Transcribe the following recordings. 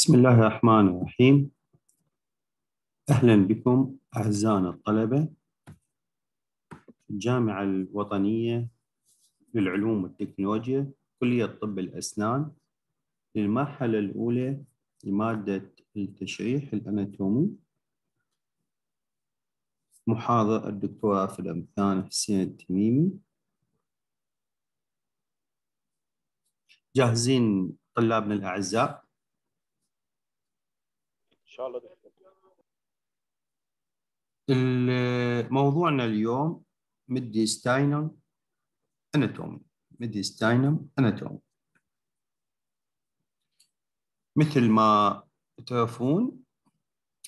بسم الله الرحمن الرحيم أهلا بكم أعزائنا الطلبة الجامعة الوطنية للعلوم والتكنولوجيا كلية طب الأسنان للمرحلة الأولى لمادة التشريح الأناتومي محاضر الدكتور في الأمثال حسين التميمي جاهزين طلابنا الأعزاء الله موضوعنا اليوم ميديستاينم اناتومي ميديستاينم اناتومي مثل ما تعرفون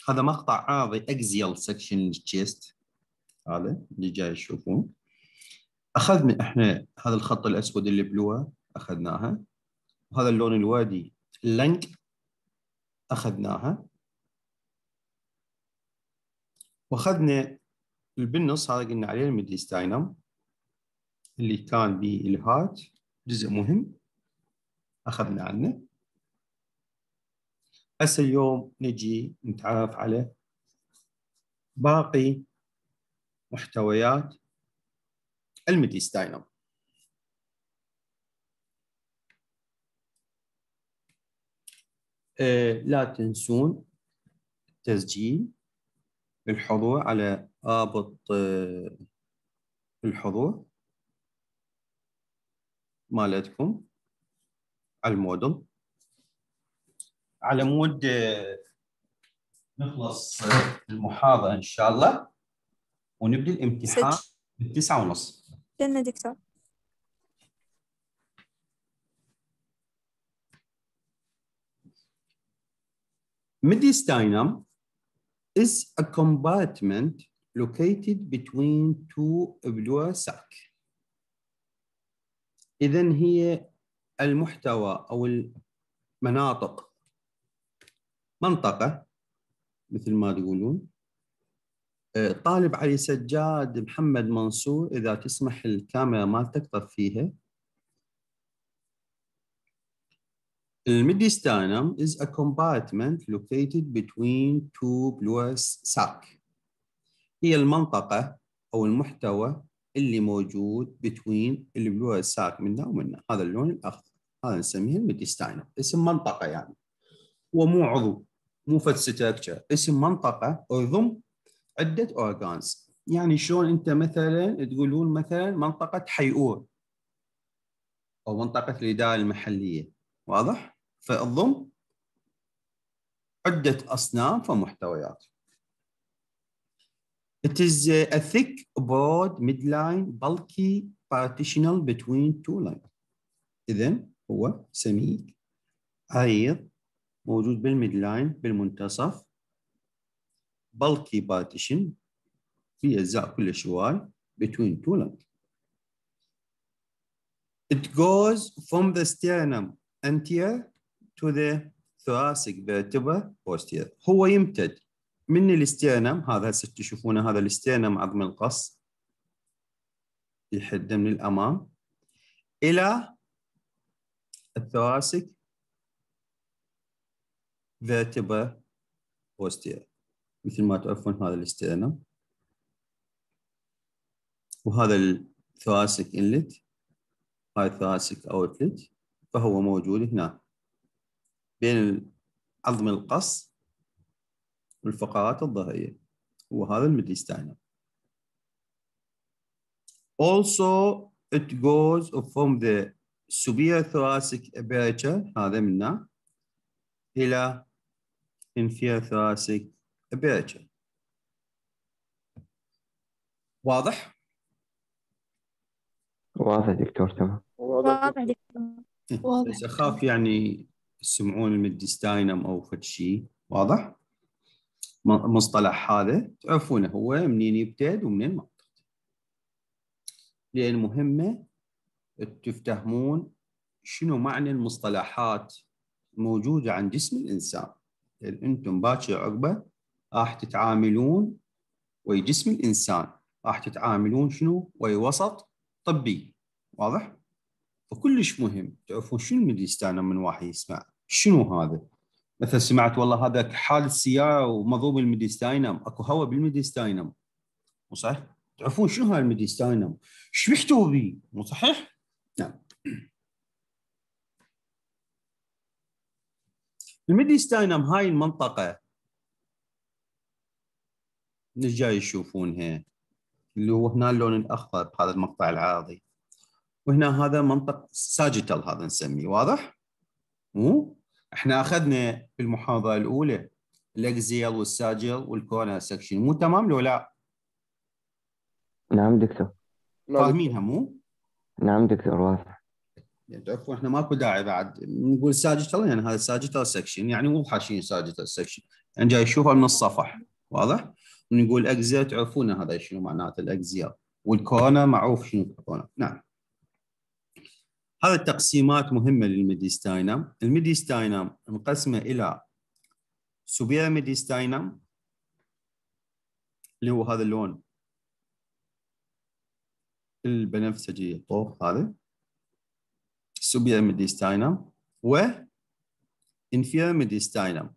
هذا مقطع عرضي اكزيال سكشن للتشيست هذا اللي جاي تشوفون اخذنا احنا هذا الخط الاسود اللي بلوه اخذناها وهذا اللون الوادي اللنك اخذناها واخذنا بالنص هذا قلنا عليه الميدلستاينم اللي كان بالهات جزء مهم اخذنا عنه هسه اليوم نجي نتعرف على باقي محتويات الميدلستاينم آه، لا تنسون التسجيل الحضور على رابط آه، الحضور مالتكم على المودل على مود آه، نخلص آه، المحاضرة إن شاء الله ونبدأ الامتحان بالتسعة ونص استنى دكتور مدي ستاينم is a compartment located between two blue sacs. إذا هي المحتوى أو المناطق منطقة مثل ما تقولون آه، طالب علي سجاد محمد منصور إذا تسمح الكاميرا ما تكتب فيها الميديستانم is a compartment located between two blous sac. هي المنطقة أو المحتوى اللي موجود between البلوس sac منها ومنها هذا اللون الأخضر هذا نسميه الميديستانم اسم منطقة يعني ومو عضو مو فد structure اسم منطقة يضم عدة organs يعني شلون أنت مثلا تقولون مثلا منطقة حيور أو منطقة الإدارة المحلية واضح؟ فالضم عدة أصناف ومحتويات. It is a thick, broad, midline, bulky partitional between two lines. إذن هو سميك عريض موجود بالميدلاين بالمنتصف bulky partition في أجزاء كل شوال between two lines. It goes from the sternum anterior to the thoracic vertebra posterior هو يمتد من الاستينم هذا هسه تشوفونه هذا الاستينم عظم القص يحد من الامام الى الثوراسك vertebra posterior مثل ما تعرفون هذا الاستينم وهذا الثوراسك انلت هاي الثوراسك اوتلت فهو موجود هناك بين عظم القص والفقرات الظهرية وهذا المديستاينر also it goes from the superior thoracic aperture هذا منا إلى inferior thoracic aperture واضح؟ واضح دكتور تمام واضح دكتور واضح إيه، اخاف يعني تسمعون المديستاينم او فد شيء واضح؟ مصطلح هذا تعرفونه هو منين يبتد ومنين ما يبتد. لان مهمه تفتهمون شنو معنى المصطلحات موجوده عن جسم الانسان لان انتم باكر عقبه راح تتعاملون ويا جسم الانسان راح تتعاملون شنو ويا وسط طبي واضح؟ فكلش مهم تعرفون شنو الميديستانم من واحد يسمع شنو هذا؟ مثلا سمعت والله هذا كحال سياره ومضروب الميديستاينم اكو هواء بالميديستاينم مو صح؟ تعرفون شنو هاي الميديستاينم؟ ايش محتوى به؟ مو صحيح؟ نعم الميديستاينم هاي المنطقه اللي جاي يشوفونها اللي هو هنا اللون الاخضر بهذا المقطع العرضي وهنا هذا منطق ساجيتال هذا نسميه واضح؟ مو؟ احنا اخذنا بالمحاضره الاولى الاكزيال والساجل والكورونا سكشن مو تمام لو لا؟ نعم دكتور فاهمينها مو؟ نعم دكتور واضح يعني عفوا احنا ماكو داعي بعد نقول ساجيتال يعني هذا ساجيتال سكشن يعني مو حاشين ساجيتال سكشن يعني جاي يشوفها من الصفح واضح؟ ونقول اكزيال تعرفون هذا شنو معناته الاكزيال والكورونا معروف شنو الكورونا نعم هذا التقسيمات مهمة للميديستاينم الميديستاينم مقسمة إلى سوبيرا ميديستاينم اللي هو هذا اللون البنفسجي الطوق هذا سوبيرا ميديستاينم و انفيرا ميديستاينم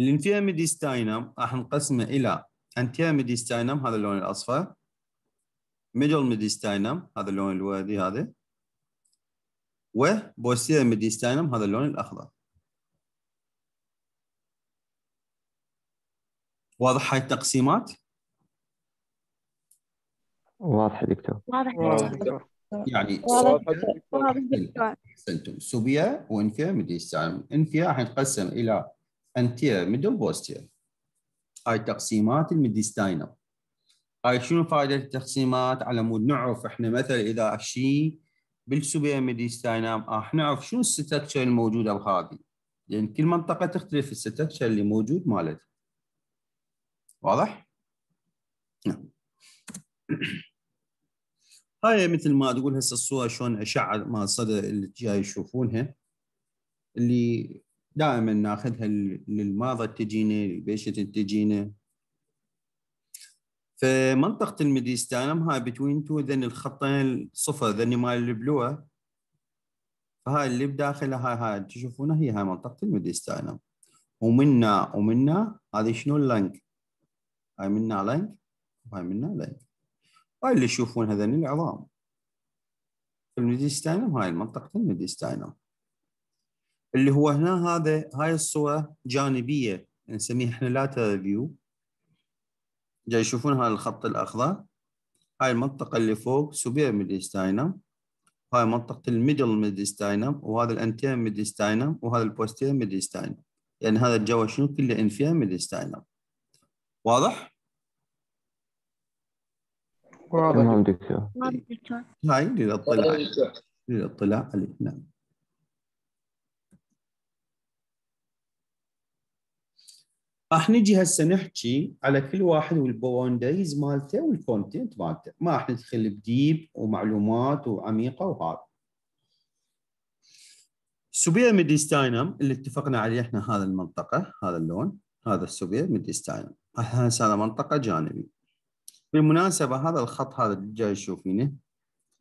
الانفيرا ميديستاينم راح نقسمه إلى انتيرا ميديستاينم هذا اللون الأصفر ميدل ميديستاينم هذا اللون الوردي هذا و وبوستير ميديستاينم هذا اللون الاخضر واضح هاي التقسيمات؟ واضح دكتور واضح دكتور يعني سوبيا وانفيا ميديستاينم انفيا راح نقسم الى انتير ميدل بوستير هاي تقسيمات الميديستاينم هاي شنو فائده التقسيمات على مود نعرف احنا مثلا اذا شيء بالسوبياميديس ميديستاينام راح نعرف شنو الستكشر الموجوده بهذه لان كل منطقه تختلف الستكشر اللي موجود مالتها واضح؟ نعم هاي مثل ما تقول هسه الصوره شلون اشعه ما صدى اللي جاي يشوفونها اللي دائما ناخذها للمرضى تجينا البيشنت تجينا فمنطقه الميديستانم هاي بتوين تو ذن الخطين صفر ذني مال البلوه فهاي اللي بداخلها هاي هاي تشوفونها هي هاي منطقه الميديستانم ومنا ومنا هذه شنو اللنك هاي منا لنج وهاي منا لنج هاي اللي تشوفون هذين العظام الميديستانم هاي منطقه الميديستانم اللي هو هنا هذا هاي الصوره جانبيه نسميها احنا لاتر فيو جاي يشوفون هذا الخط الأخضر هاي المنطقة اللي فوق سوبير ميديستاينم هاي منطقة الميدل ميديستاينم وهذا الأنتير ميديستاينم وهذا البوستير ميديستاينم يعني هذا الجو شنو كله انفير ميديستاينم واضح؟ واضح تمام دكتور هاي للاطلاع للاطلاع عليه نعم راح نجي هسه نحكي على كل واحد والبوندريز مالته والكونتنت مالته ما راح ندخل بديب ومعلومات وعميقه وهذا سوبير ميديستاينم اللي اتفقنا عليه احنا هذا المنطقه هذا اللون هذا السوبير ميديستاينم هذا منطقه جانبي بالمناسبه هذا الخط هذا اللي جاي تشوفينه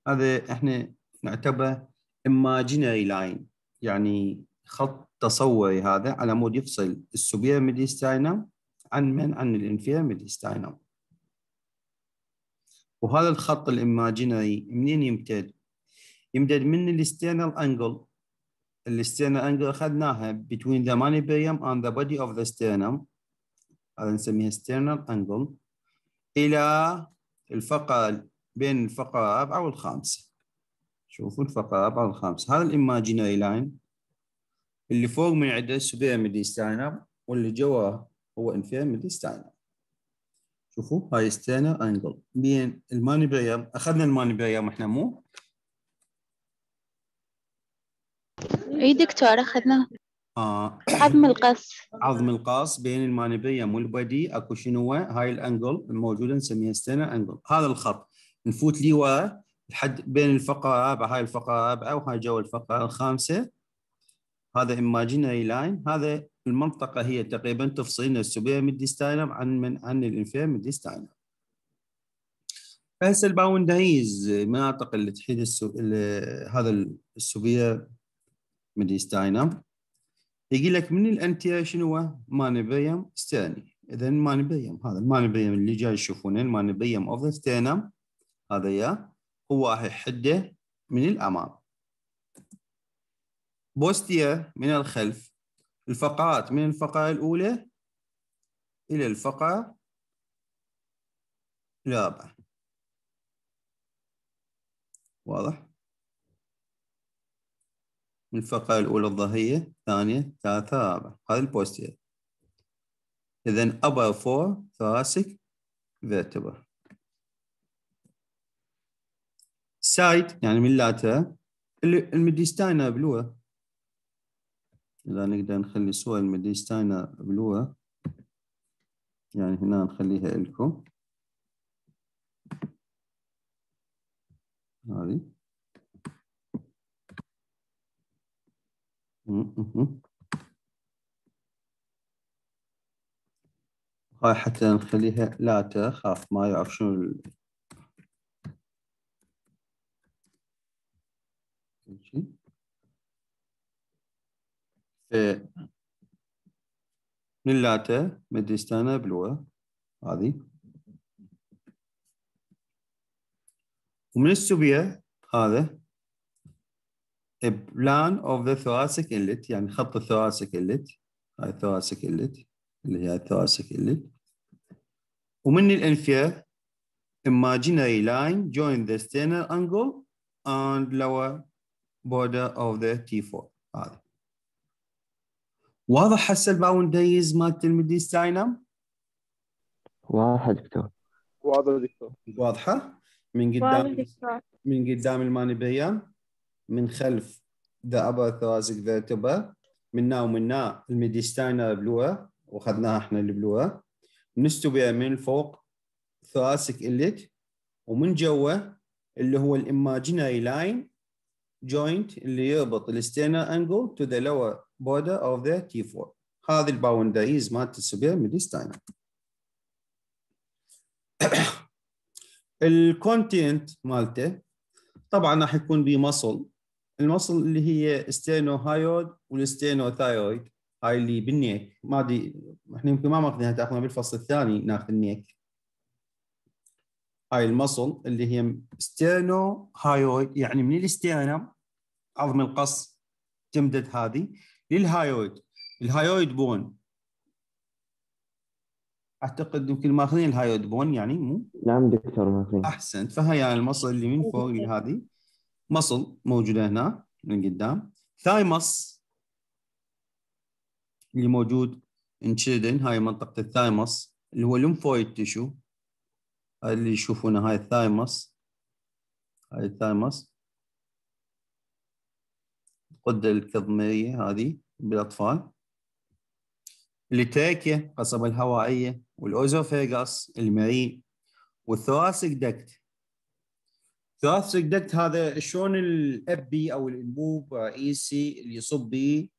هذا احنا نعتبره imaginary لاين يعني خط تصوري هذا على مود يفصل السوبير ميديستاينم عن من عن الانفير ميديستاينم وهذا الخط الاماجينري منين يمتد؟ يمتد من الاسترنال انجل الاسترنال انجل اخذناها between the manubrium and the body of the sternum هذا نسميها external angle الى الفقره بين الفقره الرابعه والخامسه شوفوا الفقره الرابعه والخامسه هذا الاماجينري لاين اللي فوق من بنعدس بيرميدي ستاينر واللي جواه هو انفيرميدي ستاينر شوفوا هاي ستاينر انجل مين الماني بريم اخذنا الماني بريم احنا مو اي دكتور اخذنا آه. عظم القص عظم القص بين المانيبريم والبدي اكو شنو هاي الانجل الموجوده نسميها ستاينر انجل هذا الخط نفوت لي لحد بين الفقره الرابعه هاي الفقره الرابعه وهاي جو الفقره الخامسه هذا imaginary line هذا المنطقة هي تقريبا تفصلنا السوبيا ميديستاينم عن من عن الإنفير ميديستاينم فهسه الباوندريز المناطق اللي تحيد السو... هذا السوبيا ميديستاينم يقول لك من الانتيا شنو هو؟ مانيبيوم ستيرني اذا مانيبيوم هذا المانيبيوم اللي جاي تشوفونه المانيبيوم اوف ستيرنم هذا يا هو يحده من الامام بوستيا من الخلف الفقرات من الفقرة الأولى إلى الفقرة الرابعة واضح؟ من الفقرة الأولى الظهرية الثانية ثالثة رابعة هذا البوستير إذا upper four thoracic vertebra سايد يعني من اللاترال المديستاينا بلورا إذا نقدر نخلي سوى المديستاينا بلوة يعني هنا نخليها لكم هذه هاي حتى نخليها لا تخاف ما يعرف شنو كل شيء ملاتة مدستانة بلوة هذه ومن السوبيا هذا بلان of the thoracic inlet يعني خط الثوراسك inlet هاي الثوراسك inlet اللي هي الثوراسك inlet ومن الانفيا imaginary line join the sternal angle and lower border of the T4 هذا واضح هسه الباوند دايز مالت المدينة داينام واضحه دكتور واضحه دكتور واضحه من قدام من قدام الماني بيان من خلف ذا ابر ثوازك ذا تبا منا ومنا الميديستاينا بلوها واخذناها احنا اللي بلوها من فوق ثراسك اليت ومن جوا اللي هو الايماجيناري لاين جوينت اللي يربط الستينر انجل تو ذا لور border of the T4 هذه الباوندريز مالت السوبر ميديستاين الكونتينت مالته طبعا راح يكون مصل المصل اللي هي والستينو ثايرويد هاي اللي بالنيك ما ادري احنا يمكن ما ماخذينها تاخذها بالفصل الثاني ناخذ النيك هاي المصل اللي هي هايود يعني من الاستينم عظم القص تمدد هذه للهايويد الهايويد بون اعتقد يمكن ماخذين الهايويد بون يعني مو نعم دكتور ماخذين احسنت فهي يعني المصل اللي من فوق هذه مصل موجوده هنا من قدام ثايمس اللي موجود انشيدن هاي منطقه الثايمس اللي هو لمفويد تيشو اللي يشوفونه هاي الثايمس هاي الثايمس القدة الكظميه هذه بالاطفال التراكية قصبة الهوائية والأوزوفيغاس المعي والثواسك دكت ثواسك دكت هذا شلون الأبي أو الأنبوب الرئيسي اللي يصب به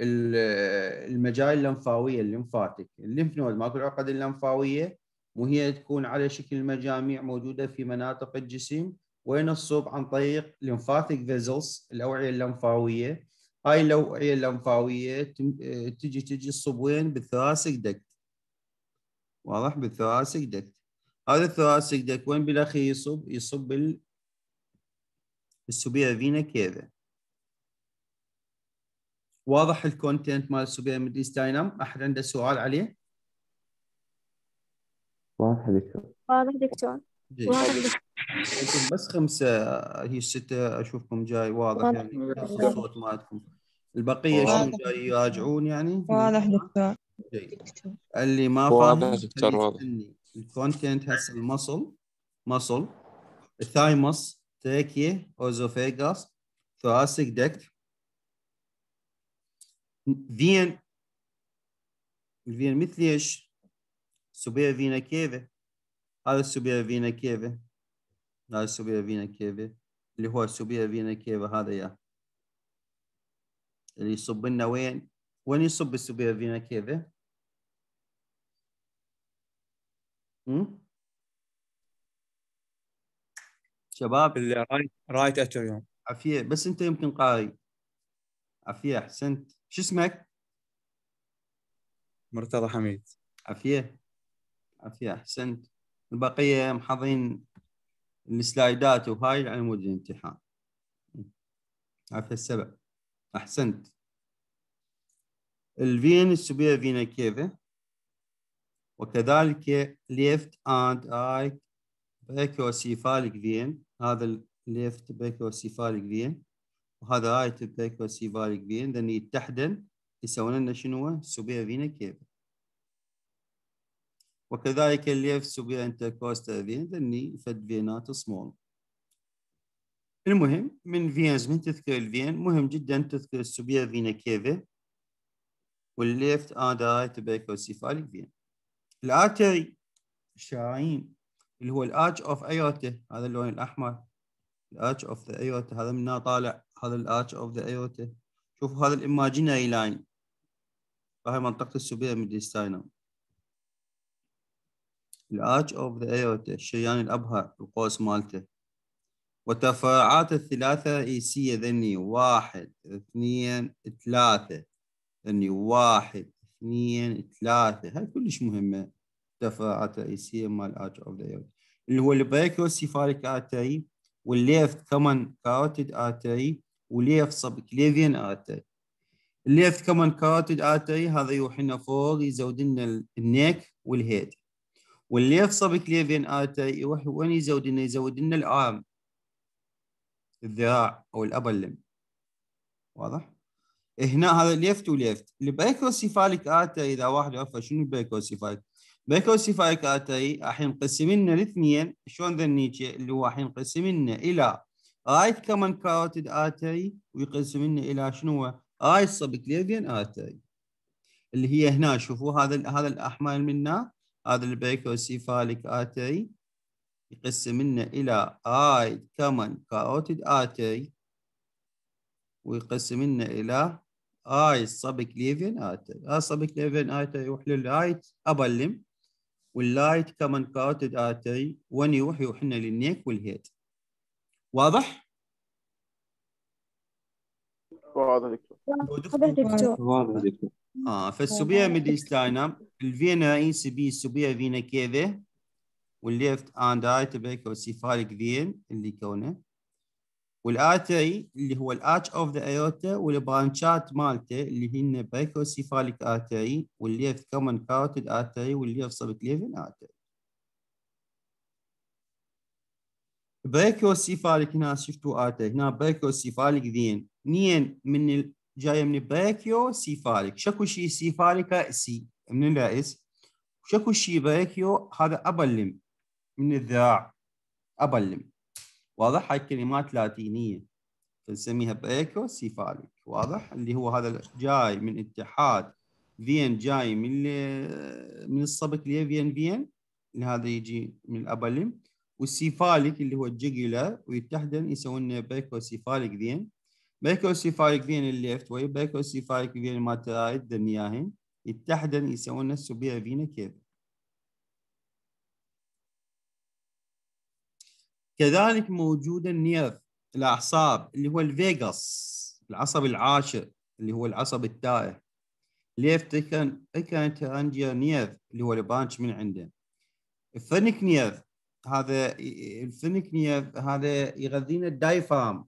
المجال اللمفاوية الليمفاتيك الليمف نود ماكو العقد اللمفاوية وهي تكون على شكل مجاميع موجودة في مناطق الجسم وين الصوب عن طريق lymphatic vessels الاوعيه اللمفاويه هاي الاوعيه اللمفاويه آه، تجي تجي الصوب وين بالثراسك دكت واضح بالثراسك دكت هذا الثراسك دكت وين بالاخير يصب يصب بال السوبيا فينا كيفا واضح الكونتنت مال السوبيا ميديستاينم احد عنده سؤال عليه واضح دكتور واضح دكتور واضح دكتور انتم بس خمسه هي السته اشوفكم جاي واضح يعني الصوت مالتكم البقيه شنو جاي يراجعون يعني؟ واضح دكتور اللي ما فاهم الكونتنت هسه المصل مصل الثايموس تراكيه اوزوفيجاس thoracic دكت فين الفين مثل ايش؟ سوبيا فينا كيفه هذا السوبيا فينا كيفه هذا سوبيا فينا كيفي اللي هو سوبيا فينا كيفي هذا يا اللي يصب لنا وين وين يصب السوبيا فينا كيفي شباب اللي رايت اتريوم عافيه بس انت يمكن قاري عافيه احسنت شو اسمك؟ مرتضى حميد عافيه عافيه احسنت البقيه محضرين السلايدات وهاي على مود الامتحان هذا السبب احسنت الفين السوبيا فينا كيفه وكذلك ليفت اند اي بيكوسيفاليك فين هذا الليفت بيكوسيفاليك فين وهذا رايت بيكوسيفاليك فين ذن يتحدن يسوون لنا شنو سوبيا فينا كيفه وكذلك الليف سوبيا انتركوستا فين ذني فد فينات سمول المهم من فينز من تذكر الفين مهم جدا تذكر السوبيا فينا كيفي والليفت اند اي فين الاتري الشرايين اللي هو الارج اوف ايوتا هذا اللون الاحمر الارج اوف ذا ايوتا هذا منها طالع هذا الارج اوف ذا ايوتا شوفوا هذا الايماجيناري لاين هاي منطقه السوبيا ميديستاينم الارج of the aorta الشريان الأبهى القوس مالته والتفرعات الثلاثة رئيسية ذني واحد اثنين ثلاثة ذني واحد اثنين ثلاثة هاي كلش مهمة التفرعات الرئيسية مال arch of the aorta اللي هو البريكروسيفاليك ارتري والليفت كمان كاروتيد ارتري وليفت سبكليفيان ارتري الليفت كمان كاروتيد ارتري هذا يروح لنا فوق يزود لنا النيك والهيد واللي يفصى بكليفين آتا يروح وين يزود لنا يزود لنا الآرم الذراع أو الأبر لم واضح؟ هنا هذا ليفت وليفت البيكروسيفاليك آتا إذا واحد عرفه شنو البيكروسيفاليك بايكوسيفاليك آتاي راح ينقسم لنا الاثنين شلون ذا اللي هو راح ينقسم لنا إلى رايت كمان كاروتيد آتاي ويقسم لنا إلى شنو؟ هو؟ رايت سبكليفين آتاي اللي هي هنا شوفوا هذا هذا الأحمر منه هذا البريكوسيفاليك يقسم لنا الى ايد كمان كاروتيد ويقسم لنا الى اي سبك ليفين ارتري هاي artery ليفين يروح للايت ابلم واللايت كمان كاروتيد artery وين يروح يروح لنا للنيك والهيد واضح؟ واضح دكتور واضح دكتور اه فالسوبيا ميديستاينا الفينا Medistina, سي بي السوبيا فينا كيفي والليفت اند اي تبعك سيفاليك فين اللي كونه والاتري اللي هو الاتش اوف ذا ايوتا والبرانشات مالته اللي هن سيفاليك اتري والليفت كومن كارتد اتري والليفت سبت ليفن ارتري بريكوسيفاليك هنا شفتوا ارتري هنا بريكوسيفاليك ذين نين من جايه من باكيو سيفاليك شكو شي سيفاليكا سي من الرئيس وشكو شي باكيو هذا أبلم من الذراع أبلم واضح هاي كلمات لاتينية فنسميها باكيو سيفاليك واضح اللي هو هذا جاي من اتحاد فين جاي من من الصبك اللي فين فين هذا يجي من الأبلم والسيفاليك اللي هو الجيجولا ويتحدن يسوون باكيو سيفاليك فين فايك فين الليفت وبايكوسيفايك فين مالت رايت دم ياهن يتحدن يسوون نفسه بيها فينا كيف كذلك موجود النيرف الاعصاب اللي هو الفيجاس العصب العاشر اللي هو العصب التائه ليفت عندي نيرف اللي هو البانش من عنده الفنك نيرف هذا الفنك نيرف هذا يغذينا الدايفرام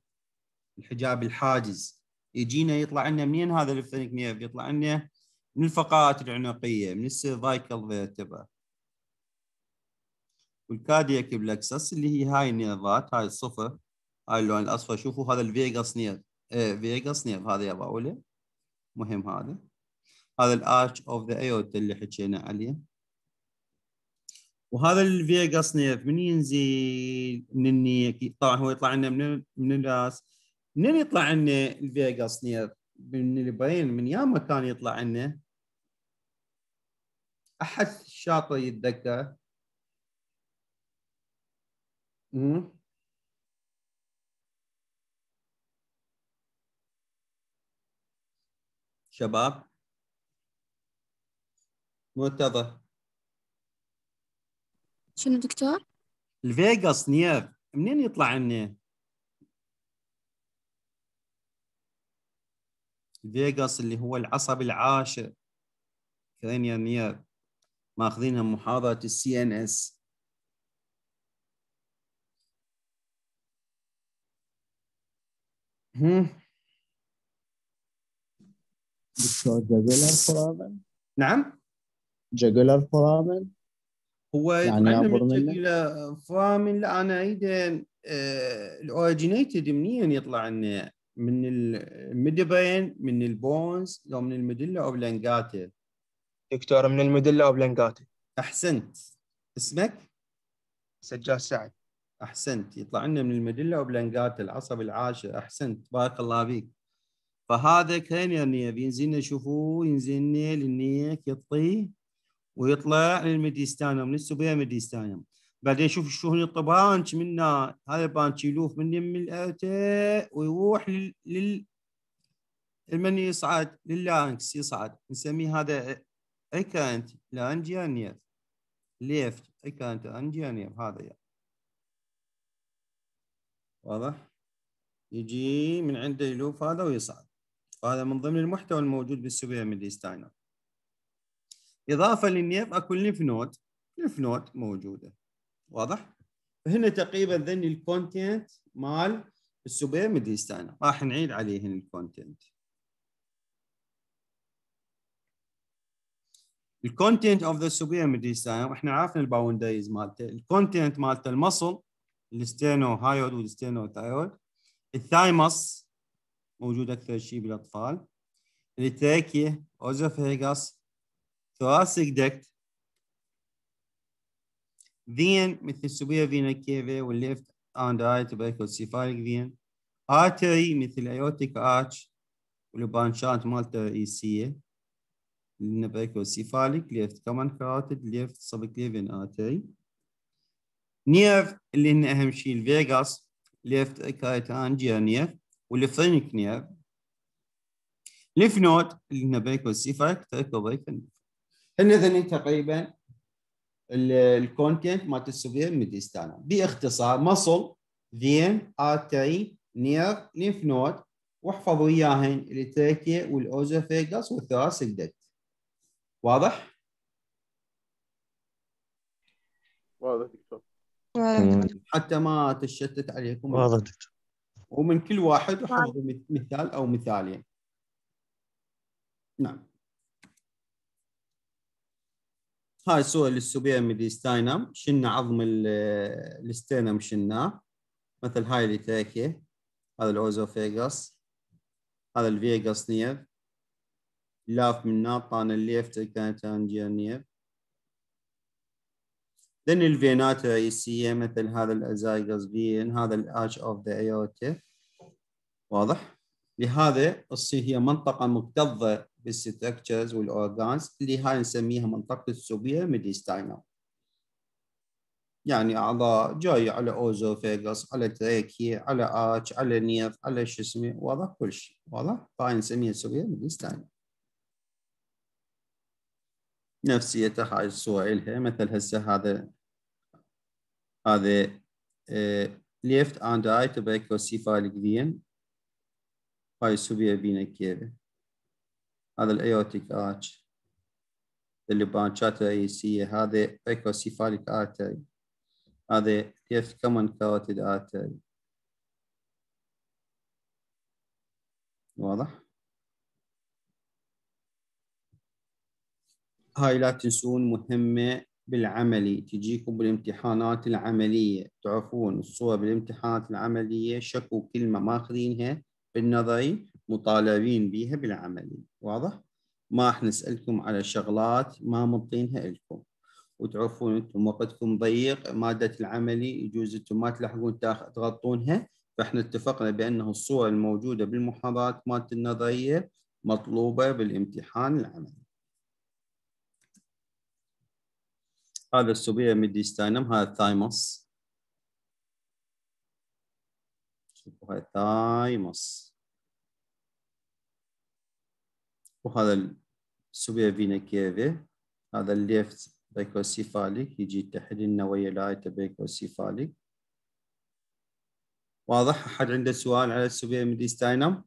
الحجاب الحاجز يجينا يطلع لنا منين هذا الليفثنيك نيرف يطلع لنا من الفقرات العنقيه من السيرفايكال فيرتبرا والكادياك بلاكسس اللي هي هاي النيرفات هاي الصفر هاي اللون الاصفر شوفوا هذا الفيغاس نيرف آه فيجاس نيرف هذا يا باوله مهم هذا هذا الارش اوف ذا ايوت اللي حكينا عليه وهذا الفيغاس نيرف من ينزل من النيك طبعا هو يطلع لنا من من الراس منين يطلع لنا الفيجاس نير من البرين من ياما كان يطلع لنا احد الشاطئ يتذكر شباب مرتضى شنو دكتور؟ الفيجاس نير منين يطلع عنا؟ فيغاس اللي هو العصب العاشر كذين نير يعني ماخذينها محاضرة السي ان اس دكتور جاجولار فرابن نعم جاجولار فرامل هو يعني آه، آه، يطلع من جاجولار انا اريد الاوريجينيتد منين يطلع لنا من الميدبرين من البونز لو من الميدلا او دكتور من الميدلا او احسنت اسمك سجاد سعد احسنت يطلع لنا من الميدلا وبلنجاتا العصب العاشر احسنت بارك الله فيك فهذا يعني ينزلنا شوفوه ينزلنا للنيك يطي ويطلع للميديستانيوم السوبيا ميديستانيوم بعدين يشوف الشهن الطبانش منا هذا البانش يلوف من يم الأتى ويروح لل, لل... المن يصعد لللانكس يصعد نسميه هذا كانت لانجيانير ليفت كانت انجيانير هذا يعني. واضح يجي من عنده يلوف هذا ويصعد وهذا من ضمن المحتوى الموجود بالسوبيا ميديستاينر إضافة للنيف أكو الليف نود ليف نود موجودة واضح؟ هنا تقريبا ذني الكونتنت مال السوبر مديستان راح نعيد عليه هنا الكونتنت الكونتنت اوف ذا سوبر مديستان احنا عرفنا الباوندريز مالته الكونتنت مالته المصل الستينو هايود والستينو ثايرويد الثايمس موجود اكثر شيء بالاطفال التراكيه اوزوفيجاس ثوراسيك دكت Vein مثل superior vena cava والleft and right tuberculocephalic vein. Artery مثل aortic arch والبانشات مالته رئيسية النبريكوسيفاليك left common carotid left subclavian artery. Nerve اللي هن أهم شيء الفيجاس left carotid nerve والفرينك nerve. ليف نود اللي هن بريكوسيفاليك تركوبريك هن ذني تقريبا الكونتنت مالت السوفير ميديستانا باختصار مصل فين ارتري نير لينف نود واحفظوا وياهن التريكي والاوزوفيجاس والثراسك دكت واضح؟ واضح دكتور حتى ما تشتت عليكم واضح دكتور ومن كل واحد احفظوا مثال او مثالين نعم هاي صورة للسوبيرميدي ميديستاينم شلنا عظم الستينم شلناه مثل هاي اللي تاكي هذا الاوزوفيغاس هذا الفيغاس نيف لاف منه طان الليفت كانت انجير نيف ذن الفينات الرئيسية مثل هذا الازايغاس فين هذا الاتش اوف ذا ايوتي واضح لهذا الصي هي منطقة مكتظة الستركتشرز والاورجانز اللي هاي نسميها منطقه السوبيا ميديستاينا يعني اعضاء جاي على اوزوفيجاس على تريكي على ارش على نيف على شو اسمه واضح كل شيء واضح هاي نسميها السوبيا ميديستاينا نفسيتها هاي الصوره الها مثل هسه هذا هذا ليفت اند رايت باكوسيفاليك فين هاي السوبيا بينا كيفه هذا الايوتيك ارتش اللي برانشاته رئيسية هذا ايكوسيفاليك ارتري هذا كيف كمان كاروتيد ارتري واضح هاي لا تنسون مهمة بالعملي تجيكم بالامتحانات العملية تعرفون الصورة بالامتحانات العملية شكو كلمة ماخذينها بالنظري مطالبين بيها بالعمل واضح ما راح نسالكم على شغلات ما منطينها لكم وتعرفون انتم وقتكم ضيق ماده العملي يجوز انتم ما تلحقون تغطونها فاحنا اتفقنا بانه الصور الموجوده بالمحاضرات مالت النظريه مطلوبه بالامتحان العملي هذا السوبيا ميديستانم هذا الثايموس شوفوا هاي الثايموس وهذا السوبيا فينا كيفي هذا الليفت بيكوسيفاليك يجي التحليل النووية لايتا بيكوسيفاليك واضح أحد عنده سؤال على السوبيا ميديستاينم؟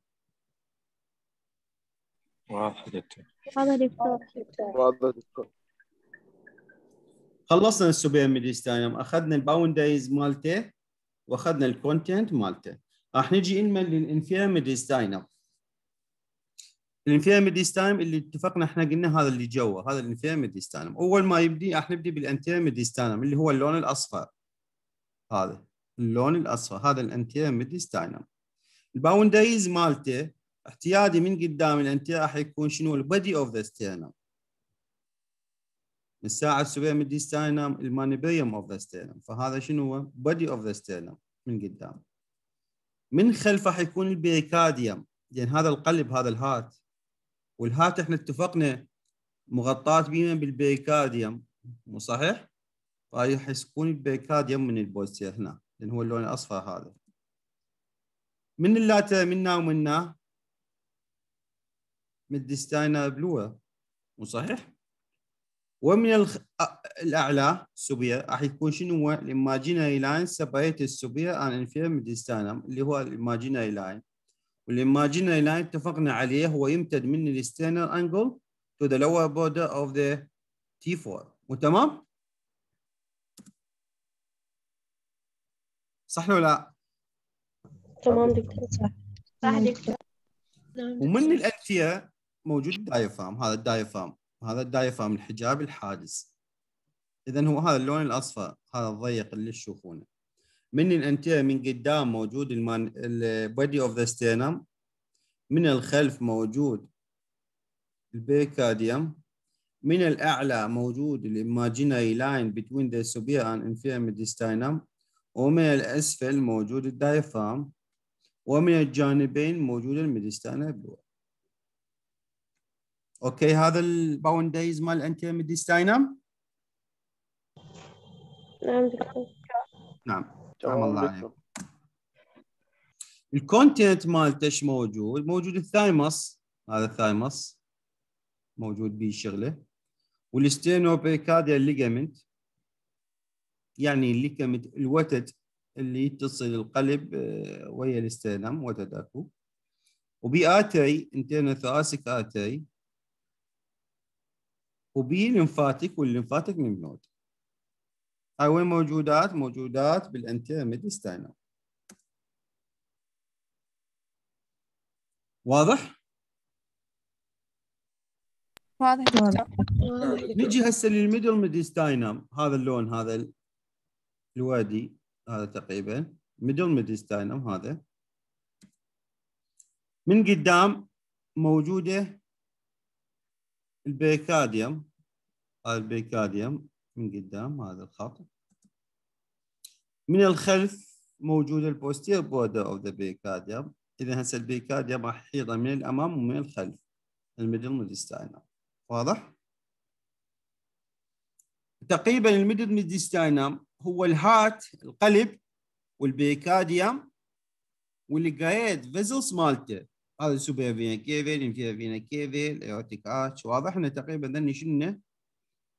واضح دكتور خلصنا السوبيا ميديستاينم أخذنا الباوندايز مالته وأخذنا الكونتنت مالته راح نجي إنما للإنفيرميديستاينم الانفيرمد ديستايم اللي اتفقنا احنا قلنا هذا اللي جوا هذا الانفيرمد ديستايم اول ما يبدي احنا نبدي بالانتيرمد ديستايم اللي هو اللون الاصفر هذا اللون الاصفر هذا الانتيرمد ديستايم الباوندريز مالته احتيادي من قدام الانتير راح يكون شنو البادي اوف ذا ستيرنم من ساعة سوبيرمد ديستاينم المانيبريوم اوف ذا ستيرنم فهذا شنو هو بادي اوف ذا ستيرنم من قدام من خلف راح يكون البريكارديوم لان يعني هذا القلب هذا الهارت والهات احنا اتفقنا مغطاة بينا بالبيكاديوم مو صحيح؟ رايح يكون البيكاديوم من البوستير هنا لان هو اللون الاصفر هذا من اللاتا منا ومنا من الدستاينا بلوة مو صحيح؟ ومن الخ... الاعلى سوبيا راح يكون شنو هو؟ الاماجيناري لاين سبريت السوبيا ان انفيرم ميديستانم اللي هو الاماجيناري لاين ولما جينا لاين اتفقنا عليه هو يمتد من الستانر انجل to the lower border of the T4 مو تمام؟ صح ولا لا؟ تمام دكتور صح صح دكتور نعم. ومن الألتية موجود الدايفرام هذا الدايفرام هذا الدايفرام الحجاب الحاجز إذا هو هذا اللون الأصفر هذا الضيق اللي تشوفونه من الانتير من قدام موجود البودي اوف ذا ستينم من الخلف موجود البيكاديوم من الاعلى موجود الايماجيناري لاين بتوين ذا سوبير اند انفير ميديستاينم ومن الاسفل موجود الدايفرام ومن الجانبين موجود الميديستانا بلور اوكي هذا الباونديز مال انتير ميديستاينم نعم دكتور نعم نعم الله عليك الكونتنت مالته ايش موجود؟ موجود الثايمس هذا الثايمس موجود به شغله والستينوبيكاديا الليجامنت يعني الليجامنت يعني الوتد اللي يتصل القلب آه، ويا الاستينم وتد اكو وبي اتري انتينا ثوراسيك اتري وبي لنفاتك لمفاتيك من نود هاي وين موجودات؟ موجودات بالانتيرميدستاينوم واضح؟ واضح نجي هسه للميدل ميدستاينم هذا اللون هذا الوادي هذا تقريبا ميدل ميدستاينم هذا من قدام موجوده البيكاديوم هذا البيكاديوم من قدام هذا الخط من الخلف موجود البوستير بوردر اوف ذا بيكارديوم اذا هسه البيكارديوم راح يحيطه من الامام ومن الخلف الميدل ميدستاينم واضح؟ تقريبا الميدل ميدستاينم هو الهات القلب والبيكارديوم والجريد فيزلز مالته هذا السوبر فينا كيفل انفيا فينا كيفل ايوتيك ارتش واضح انه تقريبا ذني شنو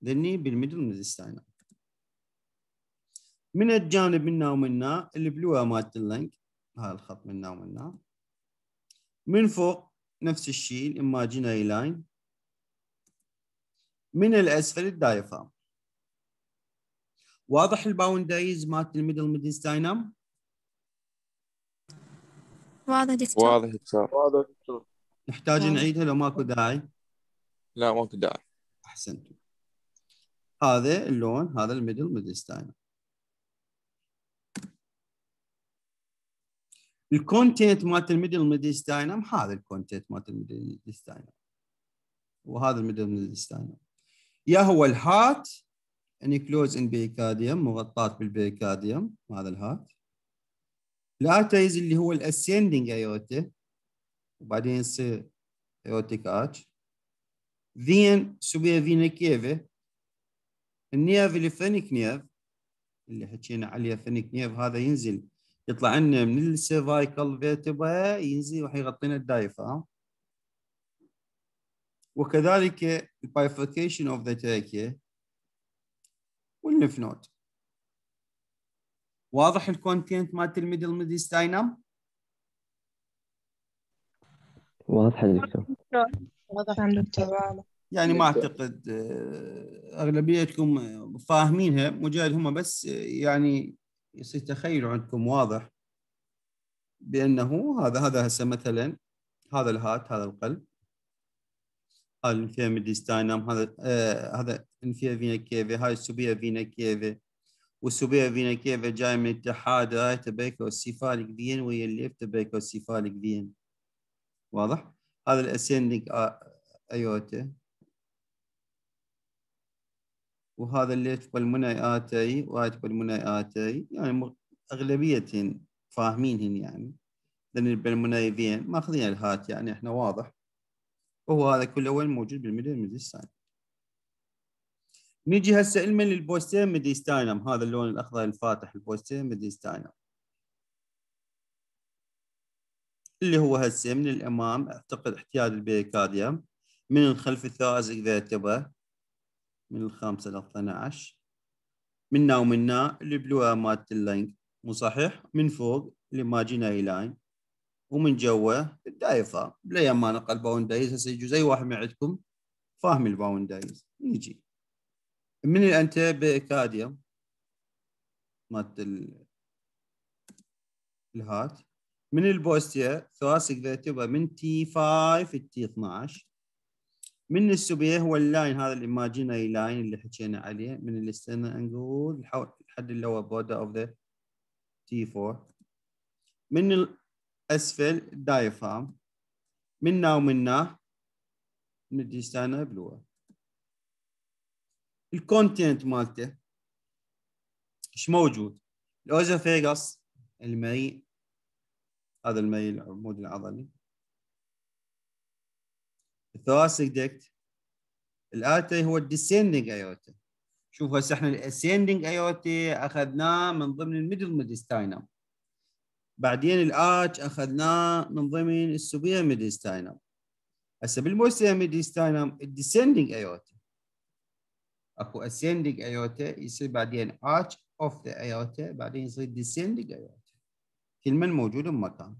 ذني بالميدل ميدستاينم من الجانب منا ومنا بلوها مالت اللينك هاي الخط منا ومنا من فوق نفس الشيء الاماجينري لاين من الاسفل الدايفرام واضح الباوندريز مالت الميدل ميدل واضح دكتور واضح دكتور واضح دكتور نحتاج نعيدها لو ماكو داعي لا ماكو داعي احسنت هذا اللون هذا الميدل ميدل الكونتنت مالت الميدل ميدلز داينام هذا الكونتنت مالت الميدل ميدلز وهذا الميدل ميدلز يا هو الهات انكلوز ان بيكاديوم مغطاة بالبيكاديوم هذا الهات الاتيز اللي هو الاسيندنج ايوتا وبعدين يصير ايوتيك ارتش فين سوبيا فينا كيفي النيف اللي فينيك نيف اللي حكينا عليه فينيك نيف هذا ينزل يطلع لنا من السيرفايكال فيرتبا ينزل راح يغطينا الدايفرام وكذلك bifurcation of the trachea والنف نوت واضح الكونتنت مالت الميدل ميديستاينم واضحه دكتور واضح يعني ما اعتقد آه، اغلبيتكم فاهمينها مجرد هم بس آه، يعني يصير تخيل عندكم واضح بانه هذا هذا هسه مثلا هذا الهات هذا القلب هذا الانفيا ميديستاينم هذا آه هذا انفيا فينا كيفي هاي السوبيا فينا كيفي والسوبيا فينا كيفي جاي من اتحاد هاي تبيكو السيفاليك فين ويا الليف تبيكو السيفاليك فين واضح هذا الاسندنج آه، آه، ايوتا وهذا اللي يتقبل مني آتي وهاي تقبل مني آتي يعني أغلبيتهن فاهمينهن يعني لأن بالمنايبين ماخذين الهات يعني إحنا واضح وهو هذا كله وين موجود بالميدل ميديستاين نيجي هسه المن البوستير ميديستاينم هذا اللون الأخضر الفاتح البوستير ميديستاينم اللي هو هسه من الأمام أعتقد احتياج البيكارديوم من الخلف الثائز إذا تبه من الخامسة ل 12 منا ومنا اللي بلوها مات اللينك مو صحيح من فوق اللي ما جينا اي لاين ومن جوا الدايفا لين ما نقل باوندايز هسه يجوز اي واحد من عندكم فاهم الباوندايز يجي من الانتبه كاديوم مالت الهات من البوستيا ثراسك تبقى من تي 5 تي 12 من السبيه هو اللاين هذا الايماجيناري لاين اللي حكينا عليه من الاستنا استنى نقول اللور بوردر اوف ذا تي 4 من الاسفل الدايفرام منا ومنا من الديستانا بلور الكونتنت مالته ايش موجود؟ الاوزوفيجاس المريء هذا المريء العمود العضلي الثوراسيك ديكت الارتري هو الديسيندنج ايوتا شوف هسه احنا الاسيندنج ايوتا اخذناه من ضمن الميدل ميدستاينم بعدين الارتش اخذناه من ضمن السوبر ميدستاينم هسه بالموسيا ميدستاينم الديسيندنج ايوتا اكو اسيندنج ايوتا يصير بعدين ارتش اوف ذا ايوتا بعدين يصير ديسيندنج ايوتا كلمه موجوده بمكان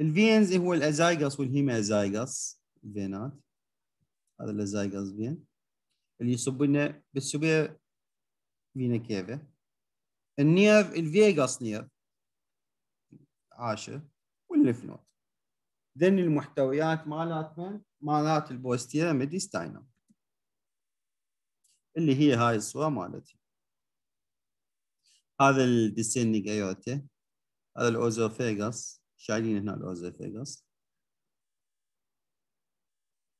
الفينز هو الازايغوس والهيمازايغوس الفينات هذا الازايغوس فين اللي يصبنا بالسوبيا فينا كيفا النيرف الفيغاس نيرف عاشر والليف ذن المحتويات مالات مالات البوستيرا ميديستاينا اللي هي هاي الصوره مالتها هذا الديسينيك ايوتي هذا الاوزوفيغاس شايلين هنا الاوزيفيجس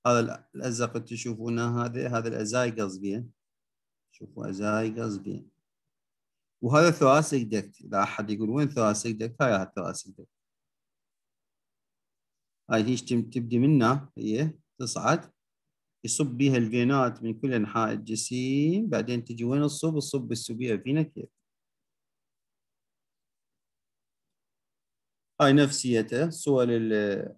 هذا الازق اللي تشوفونه هذا هذا الازايجس بين شوفوا ازايجس بين وهذا ثراسك دكت اذا احد يقول وين ثراسك دكت هاي الثوراسيك دكت هاي هيش تبدي منه هي تصعد يصب بها الفينات من كل انحاء الجسيم بعدين تجي وين الصوب الصوب بالسوبيه فينا كيف هاي نفسيته الصور لل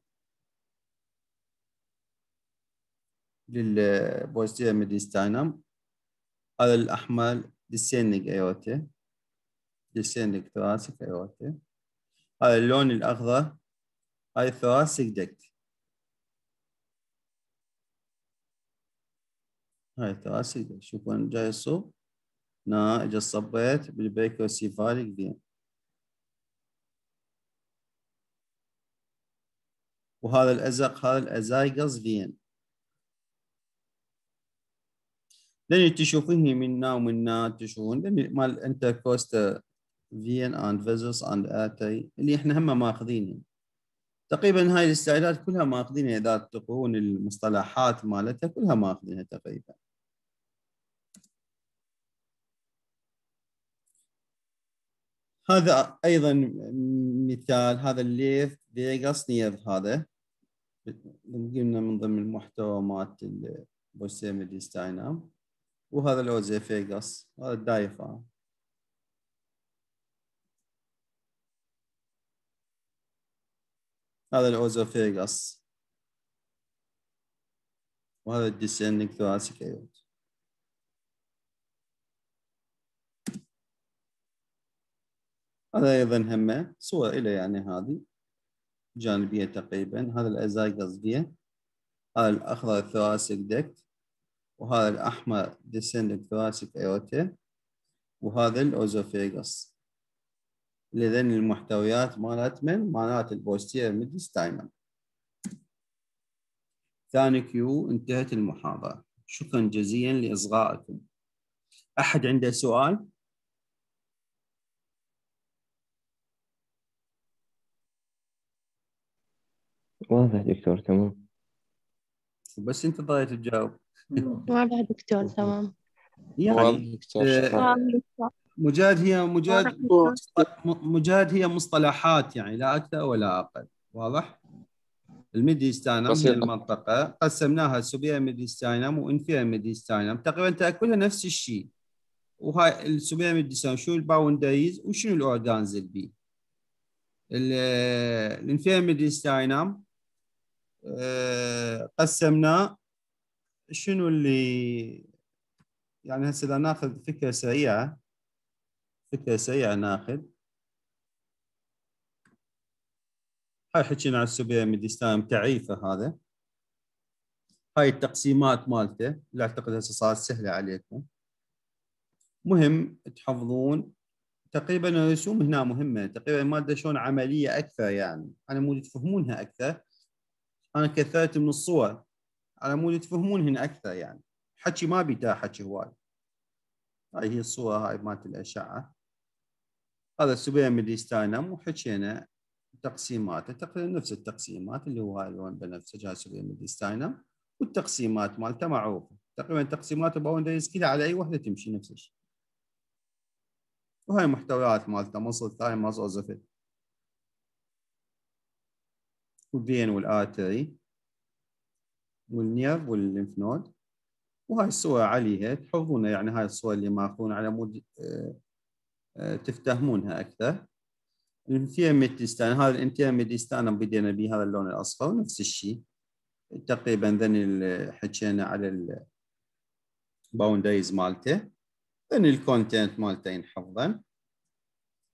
للبوستير ميديستاينم هذا الأحمال ديسينيك أيوتي ديسينيك ثراسيك أيوتي هذا اللون الأخضر هاي ثراسيك دكت هاي ثراسيك دكت شوفون جاي الصوب هنا اجى الصبيت بالبيكوسيفاليك دين وهذا الازرق هذا الازايغز فين لان تشوفيه ومن هنا تشوفون لان مال انتركوستا فين اند فيزوس اند اتي اللي احنا هم ماخذينه تقريبا هاي الاستعداد كلها ماخذينها اذا تقرون المصطلحات مالتها كلها ماخذينها تقريبا هذا ايضا مثال هذا الليث فيغاس نيف هذا قلنا من ضمن المحتوى مالت البوسيم ديستاينام وهذا الاوزي فيغاس هذا الدايفرام هذا الاوزوفيغاس وهذا الديسندنج ثوراسيك ايود هذا ايضا همه صور له يعني هذه جانبيه تقريبا هذا قصديه هذا الاخضر ثراسك دكت وهذا الاحمر ديسندنت ثراسك ايوتا وهذا الاوزوفيغس لذن المحتويات مالت من مالت البوستير ميدس دايما ثاني كيو انتهت المحاضره شكرا جزيلا لاصغائكم احد عنده سؤال واضح دكتور تمام بس انت ضايع تجاوب واضح دكتور تمام يعني آه، مجاد هي مجاد مجاد هي مصطلحات يعني لا اكثر ولا اقل واضح؟ الميديستانم بسيطة. المنطقه قسمناها سوبيا ميديستانم وانفيا ميديستانم تقريبا تاكلها نفس الشيء وهاي السوبيا ميديستانم شنو الباوندريز وشنو الاوردانز البي آه، الانفيا ميديستانم آه، قسمناه شنو اللي يعني هسه اذا ناخذ فكره سريعه فكره سريعه ناخذ هاي حكينا على السوبيا ميديستايم تعريفه هذا هاي التقسيمات مالته اللي اعتقد هسه صارت سهله عليكم مهم تحفظون تقريبا الرسوم هنا مهمه تقريبا الماده شلون عمليه اكثر يعني على مود تفهمونها اكثر انا كثرت من الصور على مود تفهمون هنا اكثر يعني حكي ما بيتا حكي هواي هاي هي الصوره هاي مالت الاشعه هذا السبيم مديستاينم وحكينا تقسيماته تقريبا نفس التقسيمات اللي هو هاي اللون بنفسجي هاي سبيم مديستاينم والتقسيمات مالته معروفه تقريبا تقسيمات باوندريز كلها على اي وحده تمشي نفس الشيء وهاي المحتويات مالته مصر ثاني مصر زفت والفين والآتري والنير والليمف نود وهاي الصور عليها تحفظونها يعني هاي الصور اللي ماخذون على مود آه، آه، تفتهمونها أكثر الانتير ميديستان هذا الانتير ميديستان بدينا به هذا اللون الأصفر ونفس الشيء تقريبا ذن حكينا على الباوندريز مالته ذن الكونتنت مالته ينحفظن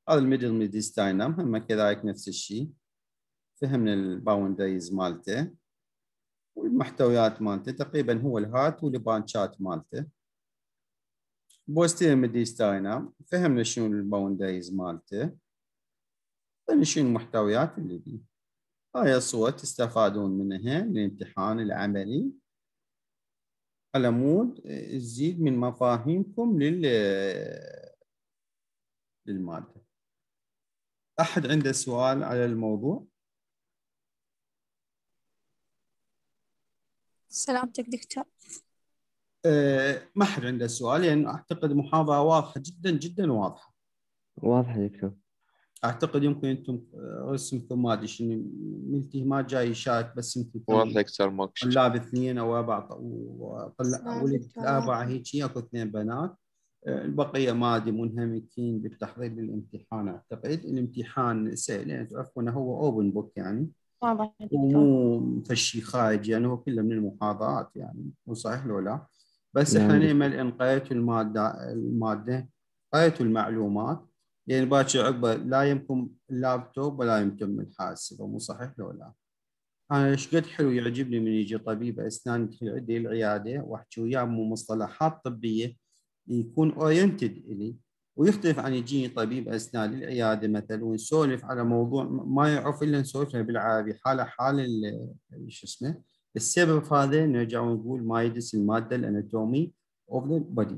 هذا الميدل ميديستاينم هم كذلك نفس الشيء فهمنا الباوندريز مالته والمحتويات مالته تقريبا هو الهات والبانشات مالته بوستير ديستاينا فهمنا شنو الباوندريز مالته شنو المحتويات اللي بيه هاي الصور تستفادون منها للامتحان العملي على مود تزيد من مفاهيمكم لل للمادة أحد عنده سؤال على الموضوع؟ سلامتك دكتور أه، ما حد عنده سؤال لأن يعني أعتقد محاضرة واضحة جدا جدا واضحة واضحة دكتور أعتقد يمكن أنتم رسمكم ما أدري شنو ملتي ما جاي شايف بس يمكن واضح أكثر ماكش طلاب اثنين أو أربع وطلع ولد أربعة هيك أكو اثنين بنات أه، البقيه ما ادري منهمكين بالتحضير للامتحان اعتقد الامتحان سهل يعني تعرفون هو اوبن بوك يعني مو ومو مفشي خارجي يعني هو كله من المحاضرات يعني مو صحيح لو لا بس نعم. احنا نعمل ان قريت الماده الماده قريت المعلومات لان يعني باكر عقبه لا يمكن اللابتوب ولا يمكن الحاسبه مو صحيح لو لا انا ايش قد حلو يعجبني من يجي طبيب اسنان عندي العياده واحكي وياه مو مصطلحات طبيه يكون اورينتد الي ويختلف عن يجيني طبيب اسنان للعياده مثلا ونسولف على موضوع ما يعرف الا نسولف له بالعربي حاله حال شو اسمه السبب هذا نرجع ونقول ما يدرس الماده الاناتومي اوف ذا بودي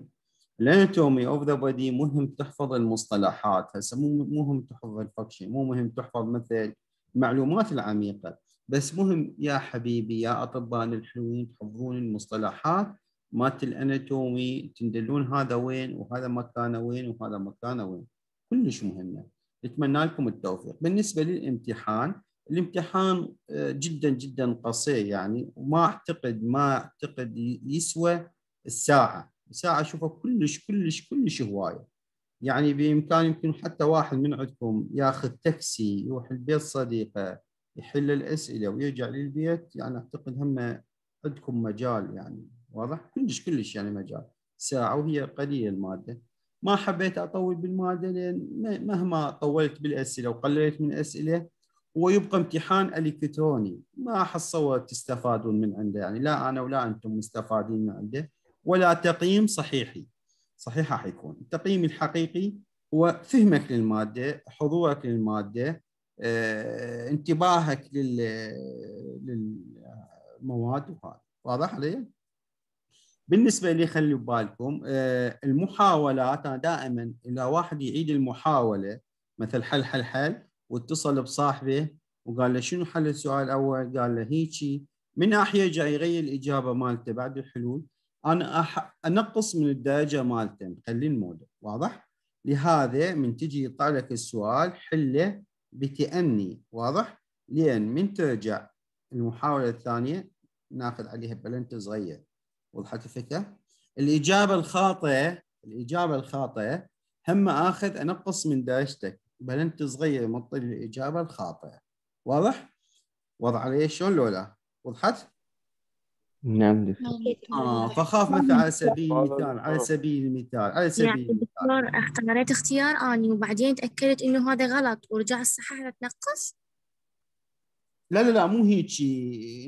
الاناتومي اوف ذا بودي مهم تحفظ المصطلحات هسه مو مهم تحفظ الفكشن مو مهم تحفظ مثل المعلومات العميقه بس مهم يا حبيبي يا اطباء الحلوين تحفظون المصطلحات مالت الاناتومي تندلون هذا وين وهذا مكانه وين وهذا مكانه وين كلش مهمه اتمنى يعني. لكم التوفيق بالنسبه للامتحان الامتحان آه، جدا جدا قصير يعني وما اعتقد ما اعتقد يسوى الساعه الساعه اشوفها كلش كلش كلش هوايه يعني بامكان يمكن حتى واحد من عندكم ياخذ تاكسي يروح البيت صديقه يحل الاسئله ويرجع للبيت يعني اعتقد هم عندكم مجال يعني واضح كلش كلش يعني مجال ساعه وهي قليله الماده ما حبيت اطول بالماده لان مهما طولت بالاسئله وقللت من الاسئله ويبقى امتحان الكتروني ما اتصور تستفادون من عنده يعني لا انا ولا انتم مستفادين من عنده ولا تقييم صحيحي صحيح حيكون التقييم الحقيقي هو فهمك للماده حضورك للماده آه، انتباهك للمواد وهذا واضح علي؟ بالنسبه لي خلوا بالكم آه، المحاولات انا دائما اذا واحد يعيد المحاوله مثل حل حل حل واتصل بصاحبه وقال له شنو حل السؤال الاول؟ قال له هيجي من ناحيه جاي يغير الاجابه مالته بعد الحلول انا أح... انقص من الدرجه مالته نخلي الموضوع واضح؟ لهذا من تجي يطلع لك السؤال حله بتأني واضح؟ لان من ترجع المحاوله الثانيه ناخذ عليها بلنت صغير وضحت الفكره؟ الاجابه الخاطئه الاجابه الخاطئه هم اخذ انقص من دايشتك انت صغير مطل الاجابه الخاطئه واضح؟ وضع عليه شلون لو لا؟ وضحت؟ نعم دكتور نعم. آه فخاف مثلا على سبيل نعم. المثال على سبيل المثال على نعم، سبيل يعني دكتور اختاريت اختيار اني وبعدين تاكدت انه هذا غلط ورجعت صححت تنقص؟ لا لا لا مو هيك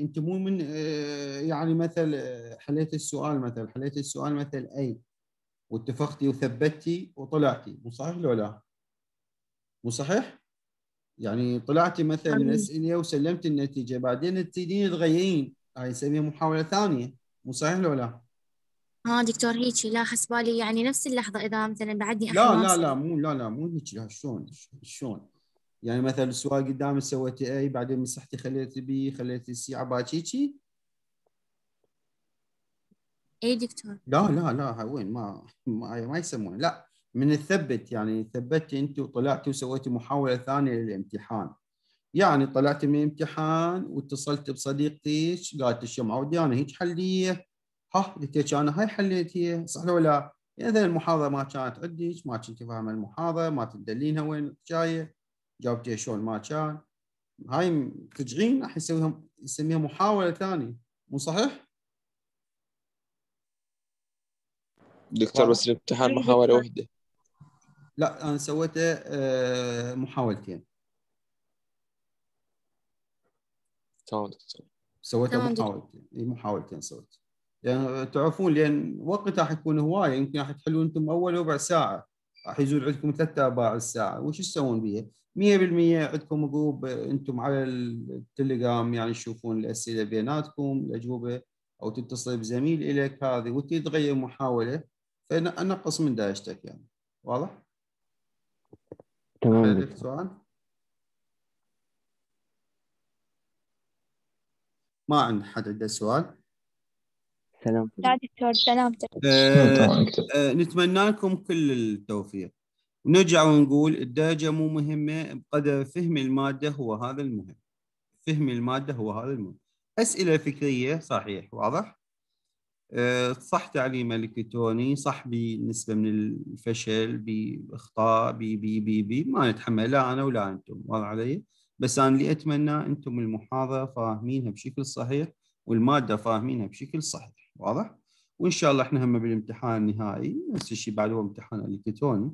انت مو من آه، يعني مثل آه، حليت السؤال مثل حليت السؤال مثل اي واتفقتي وثبتي وطلعتي مو صحيح لو لا؟ مو صحيح؟ يعني طلعتي مثلا من الاسئله وسلمت النتيجه بعدين تريدين تغيرين هاي نسميها محاوله ثانيه مو صحيح لو لا؟ اه دكتور هيك لا حسبالي يعني نفس اللحظه اذا مثلا بعدني لا لا لا مو لا لا مو لا شلون شلون يعني مثلا السؤال قدامي سويتي اي بعدين مسحتي خليتي بي خليتي سي عباك اي دكتور لا لا لا وين ما ما, ما يسمونه لا من الثبت يعني ثبتي انت وطلعتي وسويتي محاوله ثانيه للامتحان يعني طلعتي من الامتحان واتصلت بصديقتك قالت يا معودي انا هيك حليه ها قلت لك انا هاي هي صح ولا لا؟ اذا المحاضره ما كانت عندك ما كنت فاهمه المحاضره ما تدلينها وين جايه جاوبتي شلون ما كان هاي ترجعين راح يسويها يسميها محاوله ثانيه مو صحيح؟ دكتور بس الامتحان إيه، محاوله واحده لا انا سويته آه، محاولتين تمام دكتور سويته محاولتين اي محاولتين سويت يعني تعرفون لان وقت راح يكون هوايه يمكن راح تحلون انتم اول ربع ساعه راح يزول عندكم ثلاث ارباع الساعه وش تسوون بيها؟ 100% عندكم جروب انتم على التليجرام يعني تشوفون الاسئله بيناتكم الاجوبه او تتصل بزميل اليك هذه وتتغير محاوله فنقص من دايجتك يعني واضح؟ تمام عندك سؤال؟ ما عند حد عنده سؤال؟ سلام لا دكتور سلامتك آه، آه، نتمنى لكم كل التوفيق ونرجع ونقول الدرجة مو مهمة بقدر فهم المادة هو هذا المهم فهم المادة هو هذا المهم أسئلة فكرية صحيح واضح آه، صح تعليم الكتروني صح بالنسبة من الفشل بإخطاء بي بي بي بي ما نتحمل لا أنا ولا أنتم واضح علي بس أنا اللي أتمنى أنتم المحاضرة فاهمينها بشكل صحيح والمادة فاهمينها بشكل صحيح واضح وإن شاء الله إحنا هم بالامتحان النهائي نفس الشيء بعد هو امتحان الكتروني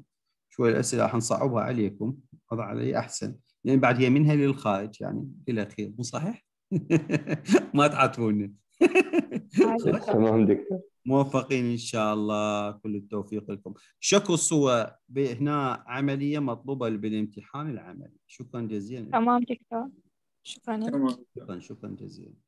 شوي الأسئلة حنصعبها عليكم وضع علي أحسن لأن يعني بعد هي منها للخارج يعني بالاخير مو صحيح؟ ما تعاتبوني تمام دكتور موفقين ان شاء الله كل التوفيق لكم شكو الصور هنا عمليه مطلوبه بالامتحان العملي شكرا جزيلا تمام دكتور شكرا شكرا شكرا جزيلا